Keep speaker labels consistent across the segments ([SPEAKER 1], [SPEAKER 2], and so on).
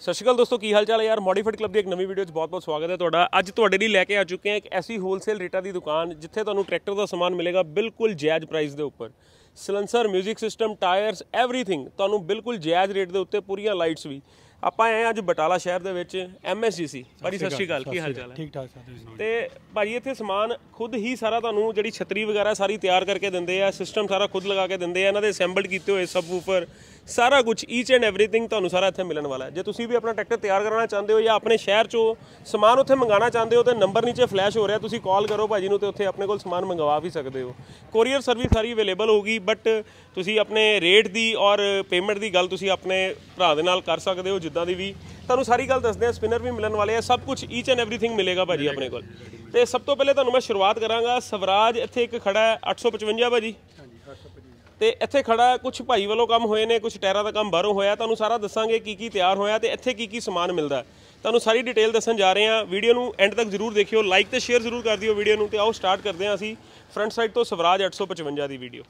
[SPEAKER 1] ਸਤਿ ਸ਼੍ਰੀ ਅਕਾਲ ਦੋਸਤੋ ਕੀ ਹਾਲ ਚਾਲ ਹੈ ਯਾਰ ਮੋਡੀਫਾਈਡ ਕਲੱਬ ਦੀ ਇੱਕ ਨਵੀਂ ਵੀਡੀਓ 'ਚ ਬਹੁਤ-ਬਹੁਤ ਸਵਾਗਤ ਹੈ ਤੁਹਾਡਾ ਅੱਜ ਤੁਹਾਡੇ ਲਈ ਲੈ ਕੇ ਆ ਚੁੱਕੇ ਹਾਂ ਇੱਕ ਐਸੀ ਹੋਲਸੇਲ ਰੇਟਾਂ ਦੀ ਦੁਕਾਨ ਜਿੱਥੇ ਤੁਹਾਨੂੰ ਟਰੈਕਟਰ ਦਾ ਸਮਾਨ ਮਿਲੇਗਾ ਬਿਲਕੁਲ ਜਾਇਜ਼ ਪ੍ਰਾਈਸ ਦੇ ਉੱਪਰ ਸਲੈਂਸਰ 뮤직 ਸਿਸਟਮ ਟਾਇਰਸ ਐਵਰੀਥਿੰਗ ਤੁਹਾਨੂੰ ਬਿਲਕੁਲ ਜਾਇਜ਼ ਰੇਟ ਦੇ ਉੱਤੇ ਪੂਰੀਆਂ ਲਾਈਟਸ ਵੀ ਆਪਾਂ ਆਏ ਅੱਜ ਬਟਾਲਾ ਸ਼ਹਿਰ ਦੇ ਵਿੱਚ ਐਮਐਸਜੀਸੀ ਬੜੀ ਸਤਿ ਸ਼੍ਰੀ ਅਕਾਲ ਕੀ ਹਾਲ ਚਾਲ
[SPEAKER 2] ਹੈ ਠੀਕ ਠਾਕ ਸਰ
[SPEAKER 1] ਤੇ ਭਾਜੀ ਇੱਥੇ ਸਮਾਨ ਖੁਦ ਹੀ ਸਾਰਾ ਤੁਹਾਨੂੰ ਜਿਹੜੀ ਛਤਰੀ ਵਗੈਰਾ ਸਾਰੀ ਤਿਆਰ ਕਰਕੇ ਦਿੰਦੇ ਆ ਸਿਸਟਮ ਸਾਰਾ ਖੁਦ ਲਗਾ ਕੇ ਦਿੰਦੇ ਆ ਇਹਨਾਂ ਦੇ ਅਸੈਂਬਲਡ ਕੀਤੇ ਹੋਏ ਸਬਵੂਫਰ ਸਾਰਾ ਕੁਝ ਈਚ ਐਂਡ ਐਵਰੀਥਿੰਗ ਤੁਹਾਨੂੰ ਸਾਰਾ ਇੱਥੇ ਮਿਲਣ ਵਾਲਾ ਹੈ ਜੇ ਤੁਸੀਂ ਵੀ ਆਪਣਾ ਟਰੈਕਟਰ ਤਿਆਰ ਕਰਾਉਣਾ ਚਾਹੁੰਦੇ ਹੋ ਜਾਂ ਆਪਣੇ ਸ਼ਹਿਰ ਚੋਂ ਸਮਾਨ ਉੱਥੇ ਮੰਗਾਉਣਾ ਚਾਹੁੰਦੇ ਹੋ ਤੇ ਨੰਬਰ ਨੀਚੇ ਫਲੈਸ਼ ਹੋ ਰਿਹਾ ਤੁਸੀਂ ਕਾਲ ਕਰੋ ਭਾਜੀ ਨੂੰ ਤੇ ਉੱਥੇ ਆਪਣੇ ਕੋਲ ਸਮਾਨ ਮੰਗਵਾ ਵੀ ਸਕਦੇ ਹੋ ਕੋਰੀਅਰ ਸਰਵਿਸ ਸਾਰੀ ਅਵੇਲੇਬਲ ਹੋਗੀ ਬਟ ਤੁਸੀਂ ਆਪਣੇ ਰੇਟ ਦੀ ਔਰ ਪੇਮੈਂਟ ਦੀ ਗੱਲ ਤੁਸੀਂ ਆਪਣੇ ਭਰਾ ਦੇ ਨਾਲ ਕਰ ਸਕਦੇ ਹੋ ਜਿੱਦਾਂ ਦੀ ਵੀ ਤੁਹਾਨੂੰ ਸਾਰੀ ਗੱਲ ਦੱਸਦੇ ਆ ਸਪਿਨਰ ਵੀ ਮਿਲਣ ਵਾਲੇ ਆ ਸਭ ਕੁਝ ਈਚ ਐਂਡ ਐਵਰੀਥਿੰਗ ਮਿਲੇਗਾ ਭਾਜੀ ਆਪਣੇ ਕੋਲ ਤੇ ਸਭ ਤੋਂ ਪਹਿਲੇ ਤੁਹਾਨੂੰ ਮੈਂ ਸ਼ੁਰੂਆਤ ਕਰਾਂਗਾ ਸਵਰਾਜ ਇੱਥੇ ਇੱਕ ਖੜਾ ਹੈ 855 ਭਾਜੀ ਤੇ ਇੱਥੇ ਖੜਾ ਕੁਝ ਭਾਈ ਵੱਲੋਂ ਕੰਮ ਹੋਏ ਨੇ ਕੁਝ ਟਾਇਰਾਂ ਦਾ ਕੰਮ ਬਾਹਰੋਂ ਹੋਇਆ ਤੁਹਾਨੂੰ ਸਾਰਾ ਦੱਸਾਂਗੇ ਕੀ ਕੀ ਤਿਆਰ ਹੋਇਆ ਤੇ ਇੱਥੇ ਕੀ ਕੀ ਸਮਾਨ ਮਿਲਦਾ ਤੁਹਾਨੂੰ ਸਾਰੀ ਡਿਟੇਲ ਦੱਸਣ ਜਾ ਰਹੇ ਹਾਂ ਵੀਡੀਓ ਨੂੰ ਐਂਡ ਤੱਕ ਜ਼ਰੂਰ ਦੇਖਿਓ ਲਾਈਕ ਤੇ ਸ਼ੇਅਰ ਜ਼ਰੂਰ ਕਰ ਦਿਓ ਵੀਡੀਓ ਨੂੰ ਤੇ ਆਓ ਸਟਾਰਟ ਕਰਦੇ ਹਾਂ ਅਸੀਂ ਫਰੰਟ ਸਾਈਡ ਤੋਂ ਸਵਰਾਜ 855 ਦੀ ਵੀਡੀਓ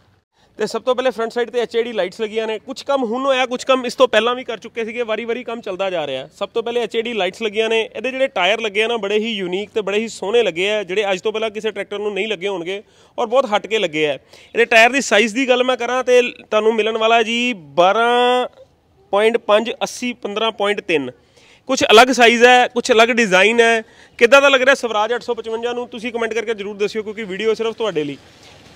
[SPEAKER 1] ਤੇ ਸਭ ਤੋਂ ਪਹਿਲੇ ਫਰੰਟ ਸਾਈਡ ਤੇ ਐਚਡੀ ਲਾਈਟਸ ਲੱਗੀਆਂ ਨੇ ਕੁਝ ਕੰਮ ਹੁਣ ਹੋਇਆ ਕੁਝ ਕੰਮ ਇਸ ਤੋਂ ਪਹਿਲਾਂ ਵੀ ਕਰ ਚੁੱਕੇ ਸੀਗੇ ਵਾਰੀ-ਵਾਰੀ ਕੰਮ ਚੱਲਦਾ ਜਾ ਰਿਹਾ ਸਭ ਤੋਂ ਪਹਿਲੇ ਐਚਡੀ ਲਾਈਟਸ ਲੱਗੀਆਂ ਨੇ ਇਹਦੇ ਜਿਹੜੇ ਟਾਇਰ ਲੱਗੇ ਆ ਨਾ ਬੜੇ ਹੀ ਯੂਨੀਕ ਤੇ ਬੜੇ ਹੀ ਸੋਹਣੇ ਲੱਗੇ ਆ ਜਿਹੜੇ ਅੱਜ ਤੋਂ ਪਹਿਲਾਂ ਕਿਸੇ ਟਰੈਕਟਰ ਨੂੰ ਨਹੀਂ ਲੱਗੇ ਹੋਣਗੇ ਔਰ ਬਹੁਤ ਹਟ ਕੇ ਲੱਗੇ ਆ ਇਹਦੇ ਟਾਇਰ ਦੀ ਸਾਈਜ਼ ਦੀ ਗੱਲ ਮੈਂ ਕਰਾਂ ਤੇ ਤੁਹਾਨੂੰ ਮਿਲਣ ਵਾਲਾ ਜੀ 12.5 80 15.3 ਕੁਝ ਅਲੱਗ ਸਾਈਜ਼ ਹੈ ਕੁਝ ਅਲੱਗ ਡਿਜ਼ਾਈਨ ਹੈ ਕਿੱਦਾਂ ਦਾ ਲੱਗ ਰਿਹਾ ਸਵਰਾਜ 855 ਨੂੰ ਤੁਸੀਂ ਕਮੈਂਟ ਕਰਕੇ ਜਰੂਰ ਦੱਸਿਓ ਕਿਉਂਕਿ ਵੀਡੀਓ ਸਿਰਫ ਤੁਹਾਡੇ ਲਈ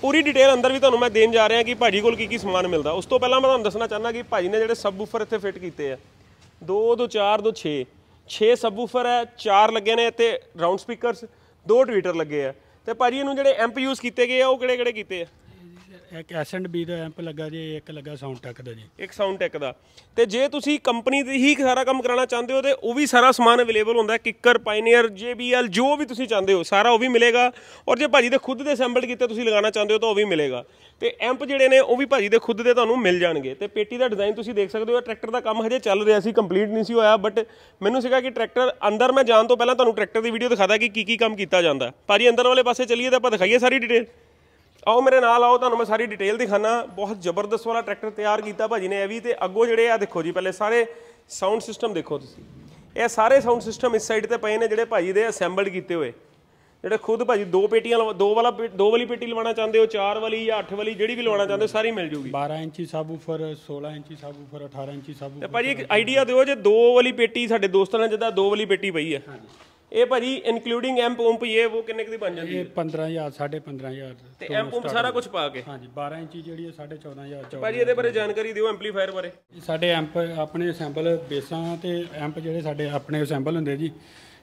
[SPEAKER 1] ਪੂਰੀ ਡਿਟੇਲ ਅੰਦਰ ਵੀ ਤੁਹਾਨੂੰ ਮੈਂ ਦੇਣ ਜਾ ਰਿਹਾ ਕਿ ਭਾਜੀ ਕੋਲ ਕੀ ਕੀ ਸਮਾਨ ਮਿਲਦਾ ਉਸ ਤੋਂ ਪਹਿਲਾਂ ਮੈਂ ਤੁਹਾਨੂੰ ਦੱਸਣਾ ਚਾਹੁੰਦਾ ਕਿ ਭਾਜੀ ਨੇ ਜਿਹੜੇ ਸਬਵੂਫਰ ਇੱਥੇ ਫਿੱਟ ਕੀਤੇ ਆ 2 2 4 2 6 6 ਸਬਵੂਫਰ ਹੈ 4 ਲੱਗੇ ਨੇ ਇੱਥੇ ਰਾਉਂਡ ਸਪੀਕਰਸ 2 ਟਵੀਟਰ ਲੱਗੇ ਆ ਤੇ ਭਾਜੀ ਇਹਨੂੰ ਜਿਹੜੇ ਐਮਪ ਯੂਜ਼ ਕੀਤੇ ਗਏ ਆ ਉਹ ਕਿਹੜੇ ਕਿਹੜੇ ਕੀਤੇ ਆ
[SPEAKER 2] ਇੱਕ ਬੀ ਦਾ ਐਂਪ
[SPEAKER 1] ਲੱਗਾ ਜੀ ਇੱਕ ਲੱਗਾ ਸਾਊਂਡ ਟੈਕ ਦਾ ਜੀ ਇੱਕ ਸਾਊਂਡ ਟੈਕ ਦਾ ਤੇ ਜੇ ਤੁਸੀਂ ਕੰਪਨੀ ਦੇ ਹੀ ਸਾਰਾ ਕੰਮ ਕਰਾਉਣਾ ਚਾਹੁੰਦੇ ਹੋ ਤੇ ਉਹ ਵੀ ਸਾਰਾ ਸਮਾਨ ਅਵੇਲੇਬਲ ਹੁੰਦਾ ਕਿੱਕਰ ਪਾਇਨੀਅਰ JBL ਜੋ ਵੀ ਤੁਸੀਂ ਚਾਹੁੰਦੇ ਹੋ ਸਾਰਾ ਉਹ ਵੀ ਮਿਲੇਗਾ ਔਰ ਜੇ ਭਾਜੀ ਦੇ ਖੁਦ ਦੇ ਅਸੈਂਬਲ ਕੀਤੇ ਤੁਸੀਂ ਲਗਾਉਣਾ ਚਾਹੁੰਦੇ ਹੋ ਤਾਂ ਉਹ ਵੀ ਮਿਲੇਗਾ ਤੇ ਐਂਪ ਜਿਹੜੇ ਨੇ ਉਹ ਵੀ ਭਾਜੀ ਦੇ ਖੁਦ ਦੇ ਤੁਹਾਨੂੰ ਮਿਲ ਜਾਣਗੇ ਤੇ ਪੇਟੀ ਦਾ ਡਿਜ਼ਾਈਨ ਤੁਸੀਂ ਦੇਖ ਸਕਦੇ ਹੋ ਟਰੈਕਟਰ ਦਾ ਕੰਮ ਹਜੇ ਚੱਲ ਰਿਹਾ ਸੀ ਕੰਪਲੀਟ ਨਹੀਂ ਸੀ ਹੋਇਆ ਬਟ ਮੈਨੂੰ ਸੀਗਾ ਕਿ ਟਰੈਕਟਰ ਅੰਦਰ ਮੈਂ ਜਾਣ ਤੋਂ ਪਹਿਲਾਂ ਤੁਹਾਨੂੰ ਟਰੈਕਟਰ ਦੀ ਵੀਡੀਓ ਦਿਖਾਦਾ ਕਿ ਕੀ ਕੀ ਕੰਮ ਕੀਤਾ ਜਾਂਦਾ ਭਾਜੀ ਅੰਦਰ ਵਾਲੇ ਪਾਸੇ ਚੱਲੀਏ ਤਾਂ ਆਪਾਂ ਦਿਖਾਈਏ ਸਾਰੀ ਡਿਟੇਲ ਆਓ ਮੇਰੇ ਨਾਲ ਆਓ ਤੁਹਾਨੂੰ ਮੈਂ ਸਾਰੀ ਡਿਟੇਲ ਦਿਖਾਣਾ ਬਹੁਤ ਜ਼ਬਰਦਸਤ ਵਾਲਾ ਟਰੈਕਟਰ ਤਿਆਰ ਕੀਤਾ ਭਾਜੀ ਨੇ ਇਹ ਵੀ ਤੇ ਅੱਗੋ ਜਿਹੜੇ ਆ ਦੇਖੋ ਜੀ ਪਹਿਲੇ ਸਾਰੇ ਸਾਊਂਡ ਸਿਸਟਮ ਦੇਖੋ ਤੁਸੀਂ ਇਹ ਸਾਰੇ ਸਾਊਂਡ ਸਿਸਟਮ ਇਸ ਸਾਈਡ ਤੇ ਪਏ ਨੇ ਜਿਹੜੇ ਭਾਜੀ ਦੇ ਅਸੈਂਬਲਡ ਕੀਤੇ ਹੋਏ ਜਿਹੜੇ ਖੁਦ ਭਾਜੀ ਦੋ ਪੇਟੀਆਂ ਦੋ ਵਾਲਾ ਦੋ ਵਾਲੀ ਪੇਟੀ ਲਵਾਉਣਾ ਚਾਹੁੰਦੇ ਹੋ ਚਾਰ ਵਾਲੀ ਜਾਂ ਅੱਠ ਵਾਲੀ ਜਿਹੜੀ ਵੀ ਲਵਾਉਣਾ ਚਾਹੁੰਦੇ ਹੋ ਸਾਰੀ ਮਿਲ ਜੂਗੀ
[SPEAKER 2] 12 ਇੰਚੀ ਸਾਬੂਫਰ 16 ਇੰਚੀ ਸਾਬੂਫਰ 18 ਇੰਚੀ ਸਾਬੂਫਰ ਤੇ ਭਾਜੀ
[SPEAKER 1] ਇੱਕ ਆਈਡੀਆ ਦਿਓ ਜੇ ਦੋ ਵਾਲੀ ਪੇਟੀ ਸਾਡੇ ਦੋਸਤਾਂ ਨੇ ਜਿੱਦਾਂ ਦੋ ਵਾਲੀ ਪੇਟੀ ਪਈ ਹੈ ਹਾਂਜੀ ਇਹ ਭਾਜੀ ਇਨਕਲੂਡਿੰਗ ਐਮ ਪੰਪ ਇਹ ਉਹ ਕਿੰਨੇ ਕੁ ਦੀ ਬਣ ਜਾਂਦੀ ਹੈ ਇਹ
[SPEAKER 2] 15000 15500 ਤੇ ਐਮ ਪੰਪ ਸਾਰਾ
[SPEAKER 1] ਕੁਝ ਪਾ ਕੇ ਹਾਂਜੀ 12 ਇੰਚੀ ਜਿਹੜੀ ਹੈ 14500 ਭਾਜੀ ਇਹਦੇ ਬਾਰੇ ਜਾਣਕਾਰੀ ਦਿਓ ਐਮਪਲੀਫਾਇਰ ਬਾਰੇ
[SPEAKER 2] ਸਾਡੇ ਐਮਪ ਆਪਣੇ ਅਸੈਂਬਲ ਬੇਸਾਂ ਤੇ ਐਮਪ ਜਿਹੜੇ ਸਾਡੇ ਆਪਣੇ ਅਸੈਂਬਲ ਹੁੰਦੇ ਜੀ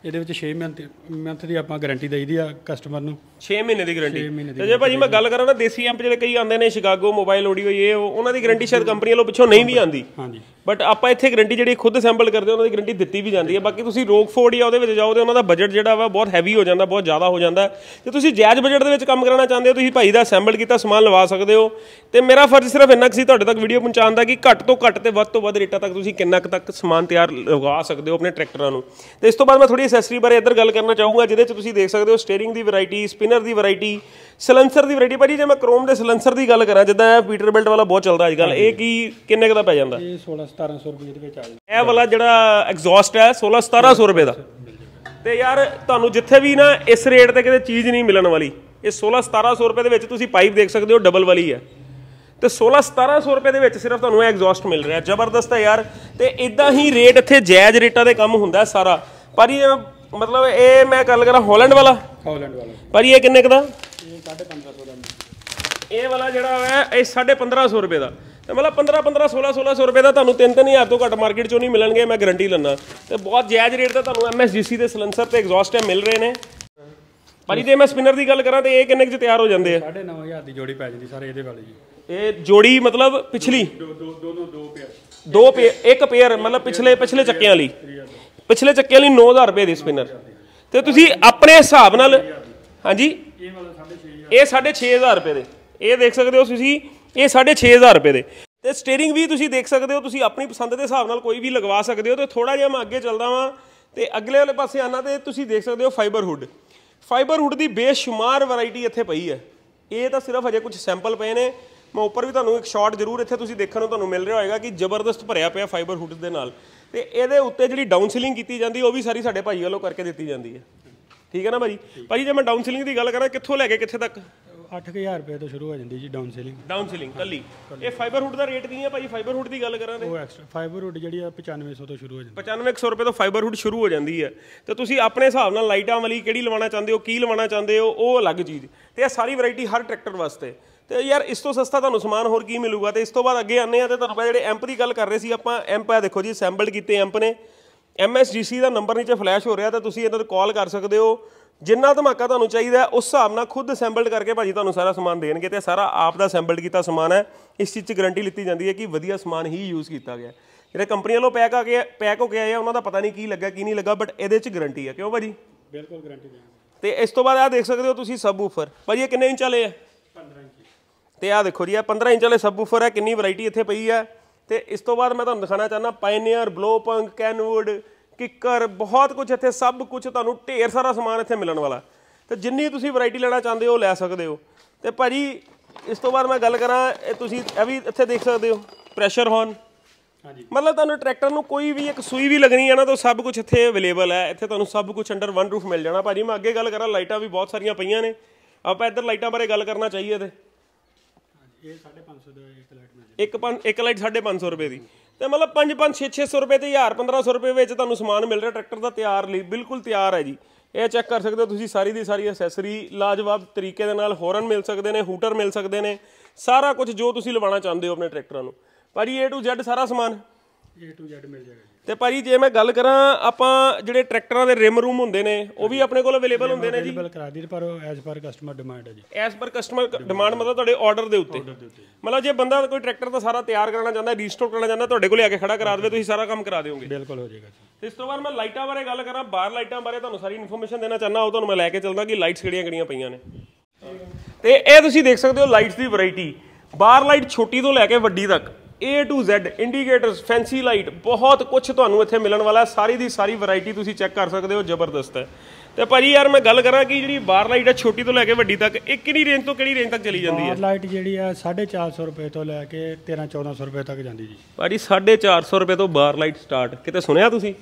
[SPEAKER 2] ਇਹਦੇ ਵਿੱਚ 6 ਮਹੀਨੇ ਮੰਥ ਦੀ ਆਪਾਂ ਗਾਰੰਟੀ ਦੇਈਦੀ ਆ
[SPEAKER 1] ਕਸਟਮਰ ਨੂੰ 6 ਮਹੀਨੇ ਦੀ ਗਾਰੰਟੀ ਤੇ ਜੇ ਭਾਜੀ ਮੈਂ ਗੱਲ ਕਰਾਂ ਨਾ ਦੇਸੀ ਐਂਪ ਜਿਹੜੇ ਕਈ ਆਉਂਦੇ ਨੇ ਸ਼ਿਕਾਗੋ ਮੋਬਾਈਲ ਆਡੀਓ ਇਹ ਉਹਨਾਂ ਦੀ ਗਾਰੰਟੀ ਸ਼ਾਇਦ ਕੰਪਨੀ ਵੱਲੋਂ ਪਿੱਛੋਂ ਨਹੀਂ ਵੀ ਆਂਦੀ ਹਾਂਜੀ ਬਟ ਆਪਾਂ ਇੱਥੇ ਗਾਰੰਟੀ ਜਿਹੜੀ ਖੁਦ ਅਸੈਂਬਲ ਕਰਦੇ ਉਹਨਾਂ ਦੀ ਗਾਰੰਟੀ ਦਿੱਤੀ ਵੀ ਜਾਂਦੀ ਹੈ ਬਾਕੀ ਤੁਸੀਂ ਰੋਕਫੋਰਡ ਜਾਂ ਉਹਦੇ ਵਿੱਚ ਜਾਓ ਤੇ ਉਹਨਾਂ ਦਾ ਬਜਟ ਜਿਹੜਾ ਵਾ ਬਹੁਤ ਹੈਵੀ ਹੋ ਜਾਂਦਾ ਬਹੁਤ ਜ਼ਿਆਦਾ ਹੋ ਜਾਂਦਾ ਤੇ ਤੁਸੀਂ ਜਾਇਜ਼ ਬਜਟ ਦੇ ਵਿੱਚ ਕੰਮ ਕਰਾਉਣਾ ਚਾਹੁੰਦੇ ਹੋ ਤੁਸੀਂ ਭਾਈ ਦਾ ਅਸੈਂਬਲ ਕੀਤਾ ਸਮਾਨ ਲਵਾ ਸਕਦੇ ਹੋ ਤੇ ਮੇਰਾ ਫਰਜ਼ ਸਿਰਫ ਇੰਨਾ ਕਿ ਸੀ ਤੁਹਾਡੇ ਤੱਕ ਵੀਡੀਓ ਪਹੁੰਚਾਉਣ ਦਾ ਕਿ ਘੱਟ ਤੋਂ ਘੱਟ ਤੇ ਵੱਧ ਤੋਂ ਵੱਧ ਰੇਟਾਂ ਤੱਕ ਤੁਸੀਂ ਕਿੰਨਾ ਕੁ ਤੱਕ ਸਮਾਨ ਤਿਆਰ ਲਗਾ ਸਕਦੇ ਹੋ ਆਪਣੇ ਟਰੈਕਟਰਾਂ ਨੂੰ ਤੇ ਇਸ ਤੋਂ ਬਾਅਦ ਮੈਂ ਥੋੜੀ ਐਕਸੈਸਰੀ ਬਾਰੇ ਇੱਧਰ ਗੱਲ ਕਰਨਾ ਚਾਹੂੰਗਾ ਜਿਹਦੇ ਚ ਤੁਸੀਂ ਦੇਖ ਸਕਦੇ ਹੋ ਸਟੀering ਦੀ ਵੈਰਾਈਟੀ ਸਪਿਨਰ ਦੀ ਵੈਰਾਈਟੀ ਸਲੈਂਸਰ ਦੀ ਵੈਰਾਈਟੀ ਭਾਜੀ ਜੇ ਮੈਂ ਕ੍ਰੋਮ ਦੇ ਸਲੈਂਸਰ ਦੀ ਗੱਲ ਕਰਾਂ ਜਿੱਦਾਂ ਪੀਟਰ ਬਿਲਟ ਵਾਲਾ ਬਹੁਤ ਚੱਲਦਾ ਅੱਜ ਕੱਲ ਇਹ ਕੀ ਕਿੰਨੇ ਕ ਦਾ ਪੈ ਜਾਂਦਾ
[SPEAKER 2] ਇਹ 16 1700 ਰੁਪਏ ਦੇ ਵਿੱਚ ਆ ਜਾਂਦਾ
[SPEAKER 1] ਇਹ ਵਾਲਾ ਜਿਹੜਾ ਐਗਜ਼ੌਸਟ ਹੈ 16 1700 ਰੁਪਏ ਦਾ ਤੇ ਯਾਰ ਤੁਹਾਨੂੰ ਜਿੱਥੇ ਵੀ ਨਾ ਇਸ ਰੇਟ ਤੇ ਕਿਤੇ ਚੀਜ਼ ਨਹੀਂ ਮਿਲਣ ਵਾਲੀ ਇਹ 16 1700 ਰੁਪਏ ਦੇ ਵਿੱਚ ਤੁਸੀਂ ਪਾਈਪ ਦੇਖ ਸਕਦੇ ਹੋ ਡਬਲ ਵਾਲੀ ਹੈ ਤੇ 16 1700 ਰੁਪਏ ਦੇ ਵਿੱਚ ਸਿਰਫ ਤੁਹਾਨੂੰ ਇਹ ਐਗਜ਼ੌਸਟ ਮਿਲ ਰਿਹਾ ਜ਼ਬਰਦਸਤ ਹੈ ਯਾਰ ਤੇ ਇਦਾਂ ਹੀ ਰੇਟ ਇੱਥੇ ਜਾਇਜ਼ ਰੇਟਾਂ ਦੇ ਕੰਮ ਹੁੰਦਾ ਸਾਰਾ ਪਰ ਇਹ ਮਤਲਬ ਇਹ ਮੈਂ ਗੱਲ ਕਰਾਂ ਹਾਲੈਂਡ ਵਾਲਾ ਹਾਲੈਂਡ ਵਾਲਾ ਪਰ ਇਹ ਕਿੰਨੇ ਕ ਦਾ ਇਹ 1500 ਦਾ ਇਹ ਵਾਲਾ ਜਿਹੜਾ ਹੈ ਇਹ 1550 ਰੁਪਏ ਦਾ ਤੇ ਮਤਲਬ 15 15 16 1600 ਰੁਪਏ ਦਾ ਤੁਹਾਨੂੰ 3 3000 ਤੋਂ ਘੱਟ ਮਾਰਕੀਟ ਚੋਂ ਨਹੀਂ ਮਿਲਣਗੇ ਮੈਂ ਗਾਰੰਟੀ ਲੈਣਾ ਤੇ ਬਹੁਤ ਜਾਇਜ਼ ਰੇਟ ਤੇ ਤੁਹਾਨੂੰ ਐਮਐਸਜੀਸੀ ਦੇ ਸਲੈਂਸਰ ਤੇ ਐਗਜ਼ੌਸਟ ਮਿਲ ਰਹੇ ਨੇ ਪਰ ਜੇ ਮੈਂ ਸਪਿਨਰ ਦੀ ਗੱਲ ਕਰਾਂ ਤੇ ਇਹ ਕਿੰਨੇ ਚ ਤਿਆਰ ਹੋ ਜਾਂਦੇ ਆ
[SPEAKER 2] 9500 ਦੀ ਜੋੜੀ ਪੈ ਜਾਂਦੀ ਸਾਰੇ ਇਹਦੇ ਵਾਲੇ
[SPEAKER 1] ਜੀ ਇਹ ਜੋੜੀ ਮਤਲਬ ਪਿਛਲੀ ਦੋ ਦੋ ਦੋ ਦੋ ਪੇਅਰ ਦੋ ਪੇਅਰ ਇੱਕ ਪੇਅਰ ਮਤਲਬ ਪਿਛਲੇ ਪਿਛਲੇ ਚੱਕਿਆਂ ਲਈ ਪਿਛਲੇ ਚੱਕੇ ਲਈ 9000 ਰੁਪਏ ਦੀ ਸਪਿਨਰ ਤੇ ਤੁਸੀਂ ਆਪਣੇ ਹਿਸਾਬ ਨਾਲ ਹਾਂਜੀ ਇਹ 6500 ਰੁਪਏ ਦੇ ਇਹ ਦੇਖ ਸਕਦੇ ਹੋ ਤੁਸੀਂ ਇਹ 6000 ਰੁਪਏ ਦੇ ਤੇ ਸਟੀering ਵੀ ਤੁਸੀਂ ਦੇਖ ਸਕਦੇ ਹੋ ਤੁਸੀਂ ਆਪਣੀ ਪਸੰਦ ਦੇ ਹਿਸਾਬ ਨਾਲ ਕੋਈ ਵੀ ਲਗਵਾ ਸਕਦੇ ਹੋ ਤੇ ਥੋੜਾ ਜਿਹਾ ਮੈਂ ਅੱਗੇ ਚੱਲਦਾ ਵਾਂ ਤੇ ਅਗਲੇ ਵਾਲੇ ਪਾਸੇ ਆਣਾ ਤੇ ਤੁਸੀਂ ਦੇਖ ਸਕਦੇ ਹੋ ਫਾਈਬਰ ਹੁੱਡ ਫਾਈਬਰ ਹੁੱਡ ਦੀ ਬੇਸ਼ੁਮਾਰ ਵੈਰਾਈਟੀ ਇੱਥੇ ਪਈ ਹੈ ਇਹ ਤਾਂ ਸਿਰਫ ਅਜੇ ਕੁਝ ਸੈਂਪਲ ਪਏ ਨੇ ਮੈਂ ਉੱਪਰ ਵੀ ਤੁਹਾਨੂੰ ਇੱਕ ਸ਼ਾਟ ਜ਼ਰੂਰ ਇੱਥੇ ਤੁਸੀਂ ਦੇਖਣ ਨੂੰ ਤੁਹਾਨੂੰ ਮਿਲ ਰਿਹਾ ਹੋਏਗਾ ਕਿ ਜ਼ਬਰਦਸਤ ਭਰਿਆ ਪਿਆ ਫਾਈਬਰ ਹੁੱਡਸ ਦੇ ਨਾਲ ਤੇ ਇਹਦੇ ਉੱਤੇ ਜਿਹੜੀ ਡਾਊਨ ਸੀਲਿੰਗ ਕੀਤੀ ਜਾਂਦੀ ਉਹ ਵੀ ਸਾਰੀ ਸਾਡੇ ਭਾਈ ਵੱਲੋਂ ਕਰਕੇ ਦਿੱਤੀ ਜਾਂਦੀ ਹੈ ਠੀਕ ਹੈ ਨਾ ਭਾਜੀ ਭਾਜੀ ਜੇ ਮੈਂ ਡਾਊਨ ਸੀਲਿੰਗ ਦੀ ਗੱਲ ਕਰਾਂ ਕਿੱਥੋਂ ਲੈ ਕੇ ਕਿੱਥੇ ਤੱਕ
[SPEAKER 2] 8000 ਰੁਪਏ ਤੋਂ ਸ਼ੁਰੂ ਹੋ ਜਾਂਦੀ ਜੀ ਡਾਊਨ ਸੀਲਿੰਗ
[SPEAKER 1] ਡਾਊਨ ਸੀਲਿੰਗ ਕੱਲੀ ਇਹ ਫਾਈਬਰ ਹੁੱਡ ਦਾ ਰੇਟ ਕੀ ਹੈ ਭਾਜੀ ਫਾਈਬਰ ਹੁੱਡ ਦੀ ਗੱਲ ਕਰਾਂ ਤੇ ਉਹ ਐਕਸਟਰਾ ਫਾਈਬਰ ਹੁੱਡ ਜਿਹੜੀ ਆ 9500 ਤੋਂ ਸ਼ੁਰੂ ਹੋ ਜਾਂਦੀ 9500 ਰੁਪਏ ਤੋਂ ਫਾਈਬਰ ਹੁੱਡ ਸ਼ੁਰੂ ਹੋ ਜਾਂਦੀ ਹੈ ਤੇ ਤੁਸੀਂ ਆਪਣੇ ਹਿਸਾਬ ਨਾਲ ਲਾਈਟਾਂ ਵਾਲੀ ਕਿਹੜੀ ਲਵਾਉਣਾ ਚਾਹੁੰਦੇ ਹੋ ਕੀ ਲਵਾਉਣਾ ਚਾਹੁੰਦੇ ਹੋ ਉਹ ਅਲੱਗ ਚੀਜ਼ ਤੇ ਇਹ ਸਾਰੀ ਵੈਰਾਈਟੀ ਹਰ ਟਰੈਕਟਰ ਵਾਸਤੇ ਤੇ ਯਾਰ ਇਸ ਤੋਂ ਸਸਤਾ ਤੁਹਾਨੂੰ ਸਮਾਨ ਹੋਰ ਕੀ ਮਿਲੂਗਾ ਤੇ ਇਸ ਤੋਂ ਬਾਅਦ ਅੱਗੇ ਆਨੇ ਆ ਤੇ ਤੁਹਾਨੂੰ ਜਿਹੜੇ ਐਂਪ ਦੀ ਗੱਲ ਕਰ ਰਹੇ ਸੀ ਆਪਾਂ ਐਂਪ ਆ ਦੇਖੋ ਜੀ ਅਸੈਂਬਲ ਕੀਤੇ ਐਂਪ ਨੇ MSGC ਦਾ ਨੰਬਰ ਨੀਚੇ ਫਲੈਸ਼ ਹੋ ਰਿਹਾ ਤਾਂ ਤੁਸੀਂ ਇਹਨਾਂ ਨੂੰ ਕਾਲ ਕਰ ਸਕਦੇ ਹੋ ਜਿੰਨਾ ਧਮਾਕਾ ਤੁਹਾਨੂੰ ਚਾਹੀਦਾ ਉਸ ਹਿਸਾਬ ਨਾਲ ਖੁਦ ਅਸੈਂਬਲਡ ਕਰਕੇ ਭਾਜੀ ਤੁਹਾਨੂੰ ਸਾਰਾ ਸਮਾਨ ਦੇਣਗੇ ਤੇ ਸਾਰਾ ਆਪ ਦਾ ਅਸੈਂਬਲਡ ਕੀਤਾ ਸਮਾਨ ਹੈ ਇਸ ਚੀਜ਼ 'ਚ ਗਾਰੰਟੀ ਲਿੱਤੀ ਜਾਂਦੀ ਹੈ ਕਿ ਵਧੀਆ ਸਮਾਨ ਹੀ ਯੂਜ਼ ਕੀਤਾ ਗਿਆ ਜਿਹੜੇ ਕੰਪਨੀਆਂ ਵੱਲੋਂ ਪੈਕ ਆ ਕੇ ਪੈਕ ਹੋ ਕੇ ਆਏ ਉਹਨਾਂ ਦਾ ਪਤਾ ਨਹੀਂ ਕੀ ਲੱਗਾ ਕੀ ਨਹੀਂ ਲੱਗਾ ਬਟ ਇਹਦੇ 'ਚ ਗਾਰੰਟੀ ਹੈ ਕਿਉਂ ਭਾਜੀ ਬਿਲਕੁਲ ਗਾਰੰਟੀ ਤੇ ਇਸ ਤੋਂ ਬਾਅਦ ਆ ਦੇਖ ਸਕਦੇ ਹੋ ਤੁਸੀਂ ਸਬ ਵੂਫਰ ਭਾਜੀ ਇਹ ਕਿੰਨੇ ਇੰਚ ਵਾਲੇ ਆ ਤੇ ਆ ਦੇਖੋ ਜੀ ਆ 15 ਇੰਚ ਵਾਲੇ ਸਬਵੂਫਰ ਹੈ ਕਿੰਨੀ ਵੈਰਾਈਟੀ ਇੱਥੇ ਪਈ ਹੈ ਤੇ ਇਸ ਤੋਂ ਬਾਅਦ ਮੈਂ ਤੁਹਾਨੂੰ ਦਿਖਾਣਾ ਚਾਹਨਾ ਪਾਇਨੀਅਰ ਬਲੋ ਕੈਨਵੁੱਡ ਕਿੱਕਰ ਬਹੁਤ ਕੁਝ ਇੱਥੇ ਸਭ ਕੁਝ ਤੁਹਾਨੂੰ ਢੇਰ ਸਾਰਾ ਸਮਾਨ ਇੱਥੇ ਮਿਲਣ ਵਾਲਾ ਤੇ ਜਿੰਨੀ ਤੁਸੀਂ ਵੈਰਾਈਟੀ ਲੈਣਾ ਚਾਹੁੰਦੇ ਹੋ ਲੈ ਸਕਦੇ ਹੋ ਤੇ ਭਾਜੀ ਇਸ ਤੋਂ ਬਾਅਦ ਮੈਂ ਗੱਲ ਕਰਾਂ ਇਹ ਤੁਸੀਂ ਇਹ ਵੀ ਇੱਥੇ ਦੇਖ ਸਕਦੇ ਹੋ ਪ੍ਰੈਸ਼ਰ ਹੌਨ ਹਾਂਜੀ ਮਤਲਬ ਤੁਹਾਨੂੰ ਟਰੈਕਟਰ ਨੂੰ ਕੋਈ ਵੀ ਇੱਕ ਸੂਈ ਵੀ ਲੱਗਣੀ ਹੈ ਨਾ ਤਾਂ ਸਭ ਕੁਝ ਇੱਥੇ ਅਵੇਲੇਬਲ ਹੈ ਇੱਥੇ ਤੁਹਾਨੂੰ ਸਭ ਕੁਝ ਅੰਡਰ ਵਨ ਰੂਫ ਮਿਲ ਜਾਣਾ ਭਾਜੀ ਮੈਂ ਅੱਗੇ ਗੱਲ ਕਰਾਂ ਲਾਈਟਾਂ ਵੀ ਬਹੁਤ ਸਾਰੀਆਂ ਪਈਆਂ ਨੇ ਆਪਾਂ ਇੱਧਰ ਲਾਈਟਾਂ ਬਾਰੇ ਗੱਲ ਕਰਨਾ ਚਾਹੀਏ ਤੇ
[SPEAKER 2] ਇਹ 550 ਦਾ
[SPEAKER 1] ਇੱਕ ਲਾਈਟ ਮਿਲ ਇੱਕ ਪੰਜ ਇੱਕ ਲਾਈਟ 550 ਰੁਪਏ ਦੀ ਤੇ ਮਤਲਬ 5 5 6 600 ਰੁਪਏ ਤੇ 1000 1500 ਰੁਪਏ ਵਿੱਚ ਤੁਹਾਨੂੰ ਸਮਾਨ ਮਿਲ ਰਿਹਾ ਟਰੈਕਟਰ ਦਾ ਤਿਆਰ ਲਈ ਬਿਲਕੁਲ ਤਿਆਰ ਹੈ ਜੀ ਇਹ ਚੈੱਕ ਕਰ ਸਕਦੇ ਹੋ ਤੁਸੀਂ ਸਾਰੀ ਦੀ ਸਾਰੀ ਅਸੈਸਰੀ ਲਾਜਵਾਬ ਤਰੀਕੇ ਦੇ ਨਾਲ ਹੋਰਨ ਮਿਲ ਸਕਦੇ ਨੇ ਹੂਟਰ ਮਿਲ ਸਕਦੇ ਨੇ ਸਾਰਾ ਕੁਝ ਜੋ ਤੁਸੀਂ ਲਵਾਉਣਾ ਚਾਹੁੰਦੇ ਹੋ ਆਪਣੇ ਟਰੈਕਟਰਾਂ ਨੂੰ ਭਾਜੀ A to Z ਸਾਰਾ ਸਮਾਨ
[SPEAKER 2] A to Z ਮਿਲ ਜਾਏਗਾ
[SPEAKER 1] ਤੇ ਭਾਜੀ ਜੇ ਮੈਂ ਗੱਲ ਕਰਾਂ ਆਪਾਂ ਜਿਹੜੇ ਟਰੈਕਟਰਾਂ ਦੇ ਰਿਮ ਰੂਮ ਹੁੰਦੇ ਨੇ ਉਹ ਵੀ ਆਪਣੇ ਕੋਲ ਅਵੇਲੇਬਲ ਹੁੰਦੇ ਨੇ ਜੀ ਅਵੇਲੇਬਲ ਕਰਾ ਦੀ ਪਰ
[SPEAKER 2] ਐਸ ਪਰ ਕਸਟਮਰ ਡਿਮਾਂਡ ਹੈ G
[SPEAKER 1] as per customer demand ਮਤਲਬ ਤੁਹਾਡੇ ਆਰਡਰ ਦੇ ਉੱਤੇ ਮਤਲਬ ਜੇ ਬੰਦਾ ਕੋਈ ਟਰੈਕਟਰ ਦਾ ਸਾਰਾ ਤਿਆਰ ਕਰਾਉਣਾ ਚਾਹੁੰਦਾ ਰੀਸਟੋਰ ਕਰਨਾ ਚਾਹੁੰਦਾ ਤੁਹਾਡੇ ਕੋਲੇ ਆ ਕੇ ਖੜਾ ਕਰਾ ਦੇਵੇ ਤੁਸੀਂ ਸਾਰਾ ਕੰਮ ਕਰਾ ਦਿਓਗੇ ਬਿਲਕੁਲ ਹੋ ਜਾਏਗਾ ਜੀ ਇਸ ਤੋਂ ਬਾਅਦ ਮੈਂ ਲਾਈਟਾਂ ਬਾਰੇ ਗੱਲ ਕਰਾਂ ਬਾਹਰ ਲਾਈਟਾਂ ਬਾਰੇ ਤੁਹਾਨੂੰ ਸਾਰੀ ਇਨਫੋਰਮੇਸ਼ਨ ਦੇਣਾ ਚਾਹੁੰਦਾ ਉਹ ਤੁਹਾਨੂੰ ਮੈਂ ਲੈ ਕੇ ਚੱਲਦਾ ਕਿ ਲਾਈਟਸ ਕਿਹੜੀਆਂ ਕਿਹੜੀਆਂ ਪਈਆਂ ਨੇ ਤੇ ਇਹ ਤੁਸੀਂ ਦੇਖ ਸਕਦੇ ਹੋ ਲਾਈਟਸ ਦੀ ਵੈਰਾਈਟੀ ਬਾਹਰ ਲਾਈਟ ਛੋਟੀ ਤੋਂ ਲੈ ਕੇ ਵੱਡੀ ਤੱਕ A to Z indicators fancy light ਬਹੁਤ ਕੁਝ ਤੁਹਾਨੂੰ ਇੱਥੇ ਮਿਲਣ ਵਾਲਾ ਸਾਰੀ ਦੀ ਸਾਰੀ ਵੈਰਾਈਟੀ ਤੁਸੀਂ ਚੈੱਕ ਕਰ ਸਕਦੇ ਹੋ ਜ਼ਬਰਦਸਤ ਹੈ ਤੇ ਭਾਜੀ ਯਾਰ ਮੈਂ ਗੱਲ ਕਰਾਂ ਕਿ ਜਿਹੜੀ ਬਾਰ ਲਾਈਟ ਹੈ ਛੋਟੀ ਤੋਂ ਲੈ ਕੇ ਵੱਡੀ ਤੱਕ ਇਹ ਕਿਹੜੀ ਰੇਂਜ ਤੋਂ ਕਿਹੜੀ ਰੇਂਜ ਤੱਕ ਚਲੀ ਜਾਂਦੀ ਹੈ ਬਾਰ
[SPEAKER 2] ਲਾਈਟ ਜਿਹੜੀ ਆ 450 ਰੁਪਏ ਤੋਂ ਲੈ ਕੇ 13 1400 ਰੁਪਏ ਤੱਕ ਜਾਂਦੀ ਜੀ
[SPEAKER 1] ਭਾਜੀ 450 ਰੁਪਏ ਤੋਂ ਬਾਰ ਲਾਈਟ ਸਟਾਰਟ ਕਿਤੇ ਸੁਣਿਆ ਤੁਸੀਂ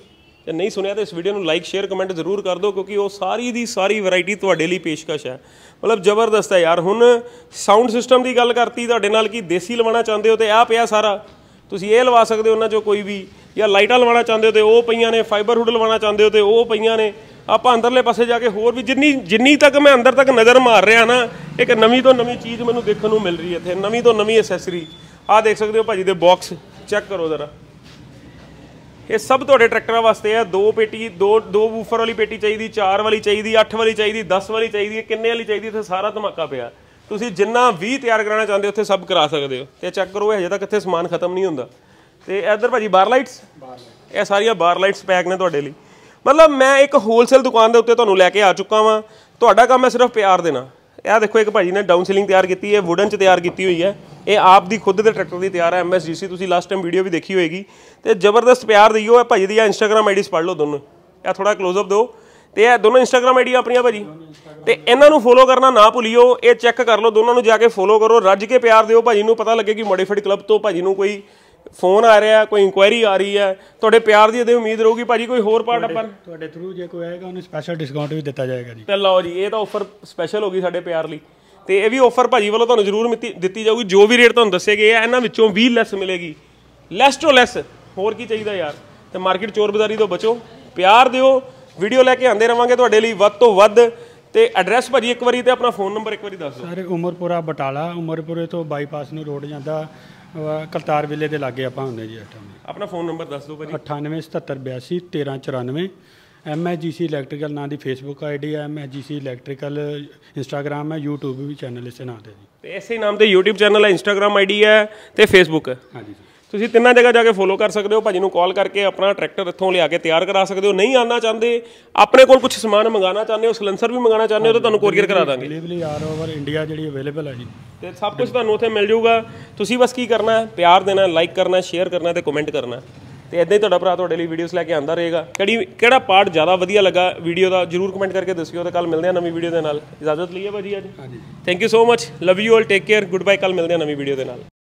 [SPEAKER 1] ਜੇ ਨਹੀਂ ਸੁਣਿਆ ਤਾਂ ਇਸ ਵੀਡੀਓ ਨੂੰ ਲਾਈਕ ਸ਼ੇਅਰ ਕਮੈਂਟ ਜ਼ਰੂਰ ਕਰ ਦਿਓ ਕਿਉਂਕਿ ਉਹ ਸਾਰੀ ਦੀ ਸਾਰੀ ਵੈਰਾਈਟੀ ਤੁਹਾਡੇ ਲਈ ਪੇਸ਼ਕਸ਼ ਹੈ ਮਤਲਬ ਜ਼ਬਰਦਸਤ ਹੈ ਯਾਰ ਹੁਣ ਸਾਊਂਡ ਸਿਸਟਮ ਦੀ ਗੱਲ ਕਰਤੀ ਤੁਹਾਡੇ ਨਾਲ ਕੀ ਦੇਸੀ ਲਵਾਉਣਾ ਚਾਹੁੰਦੇ ਹੋ ਤੇ ਆ ਪਿਆ ਸਾਰਾ ਤੁਸੀਂ ਇਹ ਲਵਾ ਸਕਦੇ ਹੋ ਉਹਨਾਂ ਚੋਂ ਕੋਈ ਵੀ ਜਾਂ ਲਾਈਟਾਂ ਲਵਾਉਣਾ ਚਾਹੁੰਦੇ ਹੋ ਤੇ ਉਹ ਪਈਆਂ ਨੇ ਫਾਈਬਰ ਹੁੱਡ ਲਵਾਉਣਾ ਚਾਹੁੰਦੇ ਹੋ ਤੇ ਉਹ ਪਈਆਂ ਨੇ ਆਪਾਂ ਅੰਦਰਲੇ ਪਾਸੇ ਜਾ ਕੇ ਹੋਰ ਵੀ ਜਿੰਨੀ ਜਿੰਨੀ ਤੱਕ ਮੈਂ ਅੰਦਰ ਤੱਕ ਨਜ਼ਰ ਮਾਰ ਰਿਹਾ ਨਾ ਇੱਕ ਨਵੀਂ ਤੋਂ ਨਵੀਂ ਚੀਜ਼ ਮੈਨੂੰ ਦੇਖਣ ਨੂੰ ਮਿਲ ਰਹੀ ਹੈ ਇੱਥੇ ਨਵੀਂ ਤੋਂ ਨਵੀਂ ਐਸੈਸਰੀ ਆਹ ਦੇਖ ਸਕਦੇ ਹੋ ਭਾਜੀ ਦੇ ਬਾਕਸ ਚੈੱਕ ਕਰੋ ਜ਼ਰਾ ਇਹ ਸਭ ਤੁਹਾਡੇ ਟਰੈਕਟਰਾਂ ਵਾਸਤੇ ਆ ਦੋ ਪੇਟੀ ਦੋ ਦੋ ਵੂਫਰ ਵਾਲੀ ਪੇਟੀ ਚਾਹੀਦੀ ਚਾਰ ਵਾਲੀ ਚਾਹੀਦੀ ਅੱਠ ਵਾਲੀ ਚਾਹੀਦੀ 10 ਵਾਲੀ ਚਾਹੀਦੀ ਕਿੰਨੇ ਵਾਲੀ ਚਾਹੀਦੀ ਇੱਥੇ ਸਾਰਾ ਧਮਾਕਾ ਪਿਆ ਤੁਸੀਂ ਜਿੰਨਾ ਵੀ ਤਿਆਰ ਕਰਾਉਣਾ ਚਾਹੁੰਦੇ ਉੱਥੇ ਸਭ ਕਰਾ ਸਕਦੇ ਹੋ ਤੇ ਚੈੱਕ ਕਰੋ ਹਜੇ ਤੱਕ ਇੱਥੇ ਸਮਾਨ ਖਤਮ ਨਹੀਂ ਹੁੰਦਾ ਤੇ ਇਧਰ ਭਾਜੀ ਬਾਰ ਲਾਈਟਸ ਇਹ ਸਾਰੀਆਂ ਬਾਰ ਲਾਈਟਸ ਪੈਕ ਨੇ ਤੁਹਾਡੇ ਲਈ ਮਤਲਬ ਮੈਂ ਇੱਕ ਹੋਲਸੇਲ ਦੁਕਾਨ ਦੇ ਉੱਤੇ ਤੁਹਾਨੂੰ ਲੈ ਕੇ ਆ ਚੁੱਕਾ ਵਾਂ ਤੁਹਾਡਾ ਕੰਮ ਹੈ ਸਿਰਫ ਪਿਆਰ ਦੇਣਾ ਇਹ ਦੇਖੋ ਇੱਕ ਭਾਜੀ ਨੇ ਡਾਊਨ ਸੀਲਿੰਗ ਤਿਆਰ ਕੀਤੀ ਹੈ ਵੁਡਨ ਚ ਤਿਆਰ ਕੀਤੀ ਹੋਈ ਹੈ ਇਹ ਆਪ ਦੀ ਖੁਦ ਦੇ ਟਰੈਕਟਰ ਦੀ ਤਿਆਰ ਹੈ ਐਮਐਸਜੀਸੀ ਤੁਸੀਂ ਲਾਸਟ ਟਾਈਮ ਵੀਡੀਓ ਵੀ ਦੇਖੀ ਹੋਏਗੀ ਤੇ ਜ਼ਬਰਦਸਤ ਪਿਆਰ ਦਈਓ ਇਹ ਭਾਜੀ ਦੀਆਂ ਇੰਸਟਾਗ੍ਰam ਆਈਡੀਜ਼ ਪੜ ਲਓ ਦੋਨੋਂ ਇਹ ਥੋੜਾ ਕਲੋਜ਼ ਅਪ ਦਿਓ ਤੇ ਇਹ ਦੋਨੋਂ ਇੰਸਟਾਗ੍ਰam ਆਈਡੀਆਂ ਆਪਣੀਆਂ ਭਾਜੀ ਤੇ ਇਹਨਾਂ ਨੂੰ ਫੋਲੋ ਕਰਨਾ ਨਾ ਭੁੱਲਿਓ ਇਹ ਚੈੱਕ ਕਰ ਲਓ ਦੋਨਾਂ ਨੂੰ ਜਾ ਕੇ ਫੋਲੋ ਕਰੋ ਰੱਜ ਕੇ ਪਿਆਰ ਦਿਓ ਭਾਜੀ ਨੂੰ ਪਤਾ ਲੱਗੇ ਕਿ ਮੋਡੀਫਾਈਡ ਕਲੱਬ ਤੋਂ ਭਾਜੀ ਨੂੰ ਕੋਈ ਫੋਨ ਆ ਰਿਹਾ ਕੋਈ ਇਨਕੁਆਇਰੀ ਆ ਰਹੀ ਹੈ ਤੁਹਾਡੇ ਪਿਆਰ ਦੀ ਅਦੇ ਉਮੀਦ ਰਹੂਗੀ ਭਾਜੀ ਕੋਈ ਹੋਰ ਪਾਰਟ ਆਪਾਂ
[SPEAKER 2] ਤੁਹਾਡੇ ਥਰੂ ਜੇ ਕੋਈ ਆਏਗਾ ਉਹਨੂੰ ਸਪੈਸ਼ਲ ਡਿਸਕਾਊਂਟ ਵੀ ਦਿੱਤਾ ਜਾਏਗਾ ਜੀ
[SPEAKER 1] ਤੇ ਲਓ ਜੀ ਇਹ ਤਾਂ ਆਫਰ ਸਪੈਸ਼ਲ ਹੋ ਗਈ ਸਾਡੇ ਪਿਆਰ ਲਈ ਤੇ ਇਹ ਵੀ ਆਫਰ ਭਾਜੀ ਵੱਲੋਂ ਤੁਹਾਨੂੰ ਜ਼ਰੂਰ ਦਿੱਤੀ ਜਾਊਗੀ ਜੋ ਵੀ ਰੇਟ ਤੁਹਾਨੂੰ ਦੱਸੇ ਗਏ ਆ ਇਹਨਾਂ ਵਿੱਚੋਂ 20 ਲੈਸ ਮਿਲੇਗੀ ਲੈਸ ਤੋਂ ਲੈਸ ਹੋਰ ਕੀ ਚਾਹੀਦਾ ਯਾਰ ਤੇ ਮਾਰਕੀਟ ਚੋਰ ਬਜ਼ਾਰੀ ਤੋਂ ਬਚੋ ਪਿਆਰ ਦਿਓ ਵੀਡੀਓ ਲੈ ਕੇ ਆਂਦੇ ਰਵਾਂਗੇ ਤੁਹਾਡੇ ਲਈ ਵੱਧ ਤੋਂ ਵੱਧ ਤੇ ਐਡਰੈਸ ਭਾਜੀ ਇੱਕ ਵਾਰੀ ਤੇ ਆਪਣਾ ਫੋਨ ਨੰਬਰ ਇੱਕ ਵਾਰੀ ਦੱਸ ਦਿਓ
[SPEAKER 2] ਸਾਰੇ ਉਮਰਪੁਰਾ ਬਟਾਲਾ ਉਮਰਪੁਰੇ ਤੋਂ ਬਾਈਪਾਸ ਨੂੰ ਰੋਡ ਜਾਂਦਾ ਕਲਤਾਰ ਵਿਲੇ ਦੇ ਲਾਗੇ ਆਪਾਂ ਹੁੰਦੇ ਜੀ
[SPEAKER 1] ਆਪਣਾ ਫੋਨ ਨੰਬਰ ਦੱਸ ਦਿਓ ਭਾਜੀ
[SPEAKER 2] 9877821394 ਐਮਐਜੀਸੀ ਇਲੈਕਟ੍ਰੀਕਲ ਨਾਂ ਦੀ ਫੇਸਬੁੱਕ ਆਈਡੀ ਹੈ ਐਮਐਜੀਸੀ ਇਲੈਕਟ੍ਰੀਕਲ ਇੰਸਟਾਗ੍ਰam ਹੈ YouTube ਵੀ ਚੈਨਲ ਇਸੇ ਨਾਂ ਤੇ ਜੀ
[SPEAKER 1] ਤੇ ਇਸੇ ਨਾਮ ਤੇ YouTube ਚੈਨਲ ਹੈ Instagram ਆਈਡੀ ਹੈ ਤੇ Facebook ਹੈ ਹਾਂਜੀ ਜੀ ਤੁਸੀਂ ਤਿੰਨਾਂ ਜਗ੍ਹਾ ਜਾ ਕੇ ਫੋਲੋ ਕਰ ਸਕਦੇ ਹੋ ਭਾਜੀ ਨੂੰ ਕਾਲ ਕਰਕੇ ਆਪਣਾ ਟਰੈਕਟਰ ਇੱਥੋਂ ਲਿਆ ਕੇ ਤਿਆਰ ਕਰਾ ਸਕਦੇ ਹੋ ਨਹੀਂ ਆਣਾ ਚਾਹੁੰਦੇ ਆਪਣੇ ਕੋਲ ਕੁਝ ਸਮਾਨ ਮੰਗਾਣਾ ਚਾਹੁੰਦੇ ਹੋ ਸਲੈਂਸਰ ਵੀ ਮੰਗਾਣਾ ਚਾਹੁੰਦੇ ਹੋ ਤਾਂ ਤੁਹਾਨੂੰ ਕੋਰੀਅਰ ਕਰਾ ਦਾਂਗੇ
[SPEAKER 2] ਅਵੇਲੇਬਲ ਯਾਰ ਓਵਰ ਇੰਡੀਆ ਜਿਹੜੀ ਅਵੇਲੇਬਲ ਹੈ ਜੀ
[SPEAKER 1] ਤੇ ਸਭ ਕੁਝ ਤੁਹਾਨੂੰ ਉੱਥੇ ਮਿਲ ਜਾਊਗਾ ਤੁਸੀਂ ਬਸ ਕੀ ਕਰਨਾ ਹੈ ਪਿਆਰ ਦੇਣਾ ਲਾਈਕ ਕਰਨਾ ਸ਼ੇਅਰ ਕਰਨਾ ਤੇ ਕਮੈਂਟ ਕਰਨਾ ਤੇ ਇਦਾਂ ਹੀ ਤੁਹਾਡਾ ਭਰਾ ਤੁਹਾਡੇ ਲਈ ਵੀਡੀਓਜ਼ ਲੈ ਕੇ ਆਂਦਾ ਰਹੇਗਾ ਕਿਹੜੀ ਕਿਹੜਾ ਪਾਰਟ ਜ਼ਿਆਦਾ ਵਧੀਆ ਲੱਗਾ ਵੀਡੀਓ ਦਾ ਜਰੂਰ ਕਮੈਂਟ ਕਰਕੇ ਦੱਸਿਓ ਤੇ ਕੱਲ ਮਿਲਦੇ ਆ ਨਵੀਂ ਵੀਡੀਓ ਦੇ ਨਾਲ ਇਜਾਜ਼ਤ ਲਈਏ ਭਾਜੀ ਅੱਜ ਹਾਂਜੀ thank you so much love you all take care good bye ਕੱਲ ਮਿਲਦੇ ਆ ਨਵੀਂ ਵੀਡੀਓ ਦੇ ਨਾਲ